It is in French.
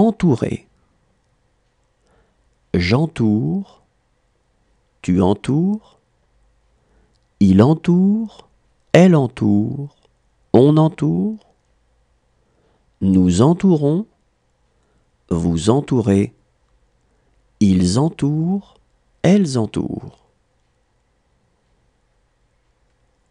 Entourer. J'entoure. Tu entoures. Il entoure. Elle entoure. On entoure. Nous entourons. Vous entourez. Ils entourent. Elles entourent.